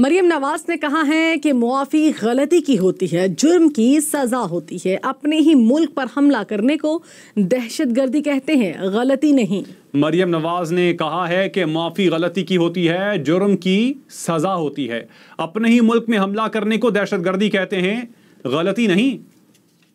मरियम नवाज ने कहा है कि मुआफ़ी गलती की होती है जुर्म की सज़ा होती है अपने ही मुल्क पर हमला करने को दहशत गर्दी कहते हैं गलती नहीं मरियम नवाज ने कहा है कि माफ़ी गलती की होती है जुर्म की सज़ा होती है अपने ही मुल्क में हमला करने को दहशत गर्दी कहते हैं गलती नहीं